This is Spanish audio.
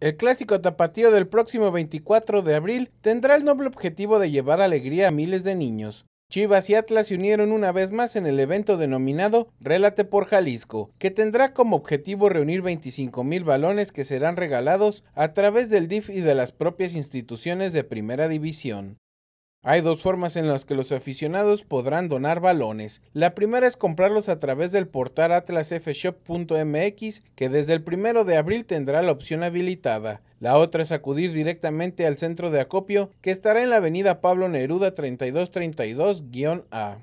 El clásico tapatío del próximo 24 de abril tendrá el noble objetivo de llevar alegría a miles de niños. Chivas y Atlas se unieron una vez más en el evento denominado Relate por Jalisco, que tendrá como objetivo reunir 25 mil balones que serán regalados a través del DIF y de las propias instituciones de primera división. Hay dos formas en las que los aficionados podrán donar balones. La primera es comprarlos a través del portal atlasfshop.mx que desde el primero de abril tendrá la opción habilitada. La otra es acudir directamente al centro de acopio que estará en la avenida Pablo Neruda 3232-A.